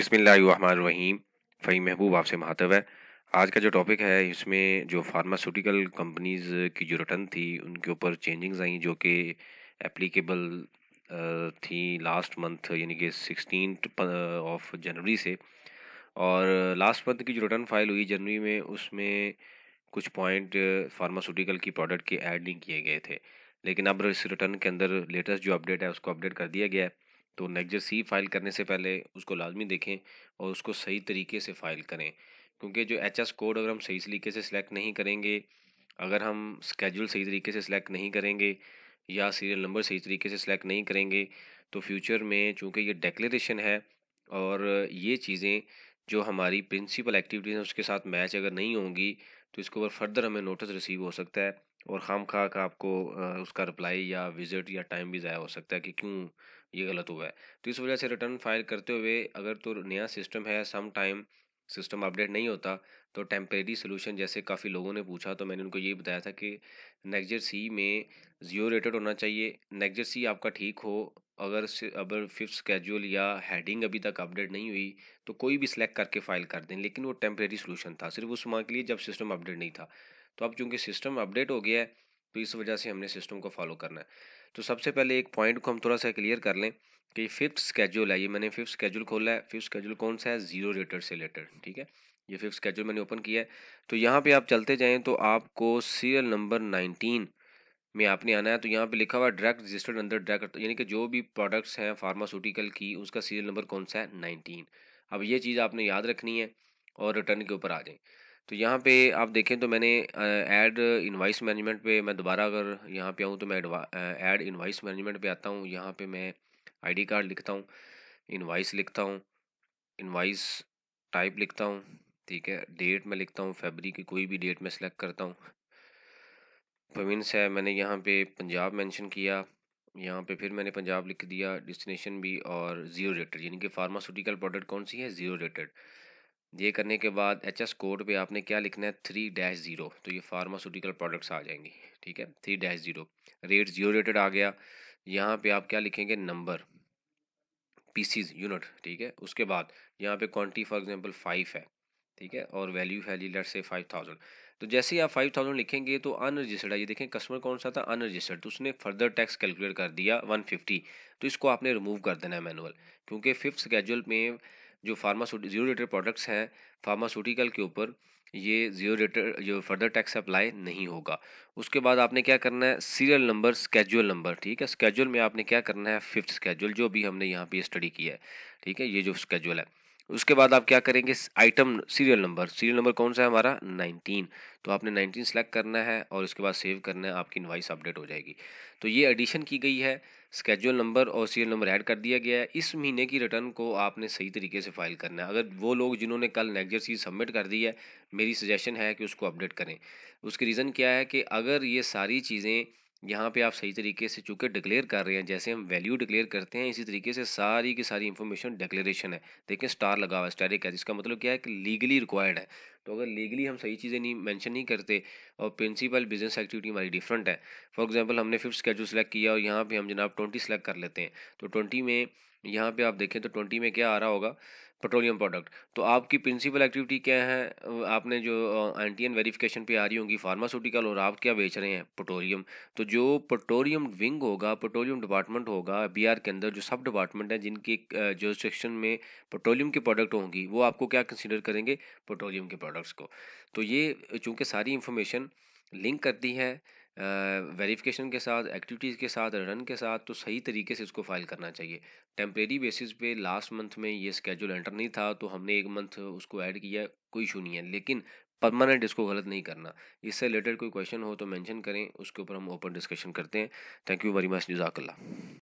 बिसमीम फ़ही महबूब आपसे महातव है आज का जो टॉपिक है इसमें जो फार्मास्यूटिकल कंपनीज़ की जो रिटर्न थी उनके ऊपर चेंजिंग्स आई जो कि एप्लीकेबल थी लास्ट मंथ यानी कि सिक्सटीन ऑफ जनवरी से और लास्ट मंथ की जो रिटर्न फाइल हुई जनवरी में उसमें कुछ पॉइंट फार्मास्यूटिकल की प्रोडक्ट के ऐड नहीं किए गए थे लेकिन अब इस रिटर्न के अंदर लेटेस्ट जो अपडेट है उसको अपडेट कर दिया गया है तो नेक्जर सी फाइल करने से पहले उसको लाजमी देखें और उसको सही तरीके से फ़ाइल करें क्योंकि जो एच एस कोड अगर हम सही तरीके से सिलेक्ट नहीं करेंगे अगर हम स्केजूल सही तरीके से सिलेक्ट नहीं करेंगे या सीरियल नंबर सही तरीके से सिलेक्ट नहीं करेंगे तो फ्यूचर में चूँकि ये डेक्लेशन है और ये चीज़ें जो हमारी प्रिंसिपल एक्टिविटीज़ हैं उसके साथ मैच अगर नहीं होंगी तो इसके ऊपर फर्दर हमें नोटिस रिसीव हो सकता है और खाम खा का आपको उसका रिप्लाई या विज़िट या टाइम भी ज़ाया हो सकता है कि क्यों ये गलत हुआ है तो इस वजह से रिटर्न फाइल करते हुए अगर तो नया सिस्टम है सम टाइम सिस्टम अपडेट नहीं होता तो टेम्परेरी सोल्यूशन जैसे काफ़ी लोगों ने पूछा तो मैंने उनको ये बताया था कि नेक्जर सी में जीरो रेटेड होना चाहिए नेक्जर सी आपका ठीक हो अगर अगर फिफ्थ स्केड्यूल या हेडिंग अभी तक अपडेट नहीं हुई तो कोई भी सिलेक्ट करके फाइल कर दें लेकिन वो टेम्परेरी सोल्यूशन था सिर्फ उस माह के लिए जब सिस्टम अपडेट नहीं था तो अब चूँकि सिस्टम अपडेट हो गया है तो इस वजह से हमने सिस्टम को फॉलो करना है तो सबसे पहले एक पॉइंट को हम थोड़ा सा क्लियर कर लें कि फिफ्थ स्केड्यूल है ये मैंने फिफ्थ स्केड्यूल खोला है फिफ्थ स्केड्यूल कौन सा है जीरो रेटर से रिलेटेड ठीक है ये फिफ्थ स्केड्यूल मैंने ओपन किया है तो यहाँ पे आप चलते जाएँ तो आपको सीरियल नंबर नाइनटीन में आपने आना है तो यहाँ पे लिखा हुआ है डायरेक्ट रजिस्टर्ड अंदर डायरेक्ट यानी कि जो भी प्रोडक्ट्स हैं फार्मास्यूटिकल की उसका सीरियल नंबर कौन सा है नाइनटीन अब ये चीज़ आपने याद रखनी है और रिटर्न के ऊपर आ जाएँ तो यहाँ पे आप देखें तो मैंने ऐड इनवाइस मैनेजमेंट पे मैं दोबारा अगर यहाँ पे आऊँ तो मैं ऐड इनवाइस मैनेजमेंट पे आता हूँ यहाँ पे मैं आईडी कार्ड लिखता हूँ इनवाइस लिखता हूँ इनवाइस टाइप लिखता हूँ ठीक है डेट मैं लिखता हूँ फेबरी की कोई भी डेट में सेलेक्ट करता हूँ प्रोविंस है मैंने यहाँ पर पंजाब मैंशन किया यहाँ पे फिर मैंने पंजाब लिख दिया डिस्टिनेशन भी और ज़ीरो रेटेड यानी कि फार्मास्यूटिकल प्रोडक्ट कौन सी है ज़ीरो रेटेड ये करने के बाद एच एस कोड पर आपने क्या लिखना है थ्री डैश ज़ीरो तो ये फार्मास्यूटिकल प्रोडक्ट्स आ जाएंगी ठीक है three dash zero rate zero rated आ गया यहाँ पे आप क्या लिखेंगे नंबर पीसीज यूनिट ठीक है उसके बाद यहाँ पे क्वान्टी फॉर एग्जांपल फाइव है ठीक है और वैल्यू है लेट से फाइव थाउजेंड तो जैसे ही आप फाइव थाउजेंड लिखेंगे तो अनरजिस्टर्ड है ये देखें कस्टमर कौन सा था अनरजिस्टर्ड तो उसने फर्दर टैक्स कैलकुलेट कर दिया वन फिफ्टी तो इसको आपने रिमूव कर देना है मैनुअल क्योंकि फिफ्थ स्केड्यूल में जो फार्मासूटी जीरो रेटेड प्रोडक्ट्स हैं फार्मासूटिकल के ऊपर ये जीरो रेटेड जो फर्दर टैक्स अप्लाई नहीं होगा उसके बाद आपने क्या करना है सीरियल नंबर स्केजुअल नंबर ठीक है स्केजुअल में आपने क्या करना है फिफ्थ स्केजुअल जो भी हमने यहाँ पे स्टडी किया है ठीक है ये जो स्केजुअल है उसके बाद आप क्या करेंगे item serial number serial number कौन सा है हमारा 19 तो आपने 19 सेलेक्ट करना है और उसके बाद सेव करना है आपकी इन्वाइस अपडेट हो जाएगी तो ये एडिशन की गई है स्केड्यूल नंबर और सीरियल नंबर ऐड कर दिया गया है इस महीने की रिटर्न को आपने सही तरीके से फाइल करना है अगर वो लोग जिन्होंने कल नेक्स्ट चीज़ सबमिट कर दी है मेरी सजेशन है कि उसको अपडेट करें उसकी रीज़न क्या है कि अगर ये सारी चीज़ें यहाँ पे आप सही तरीके से चूँकि डिक्लेयर कर रहे हैं जैसे हम वैल्यू डिक्लेयर करते हैं इसी तरीके से सारी की सारी इन्फॉर्मेशन डिक्लेरेशन है देखें स्टार लगा हुआ है है जिसका मतलब क्या है कि लीगली रिक्वायर्ड है तो अगर लीगली हम सही चीज़ें नहीं मेंशन नहीं करते और प्रिंसिपल बिजनेस एक्टिविटी हमारी डिफरेंट है फॉर एग्जाम्पल हमने फिफ्थ स्केड्यूल सेलेक्ट किया और यहाँ पर हम जनाब ट्वेंटी सेलेक्ट कर लेते हैं तो ट्वेंटी में यहाँ पे आप देखें तो ट्वेंटी में क्या आ रहा होगा पेट्रोलियम प्रोडक्ट तो आपकी प्रिंसिपल एक्टिविटी क्या है आपने जो एंटीएन वेरिफिकेशन पे आ रही होंगी फार्मास्यूटिकल और आप क्या बेच रहे हैं पेट्रोलियम तो जो पेट्रोलियम विंग होगा पेट्रोलियम डिपार्टमेंट होगा बीआर के अंदर जो सब डिपार्टमेंट है जिनके जो सेक्शन में पेट्रोलियम के प्रोडक्ट होंगी वो आपको क्या कंसिडर करेंगे पेट्रोलियम के प्रोडक्ट्स को तो ये चूँकि सारी इंफॉर्मेशन लिंक करती है वेरिफिकेशन के साथ एक्टिविटीज़ के साथ रन के साथ तो सही तरीके से इसको फाइल करना चाहिए टेम्प्रेरी बेसिस पे लास्ट मंथ में ये स्केड्यूल एंटर नहीं था तो हमने एक मंथ उसको ऐड किया कोई इशू नहीं है लेकिन परमानेंट इसको गलत नहीं करना इससे रिलेटेड कोई क्वेश्चन हो तो मेंशन करें उसके ऊपर हम ओपन डिस्कशन करते हैं थैंक यू वेरी मच जजाकल्ला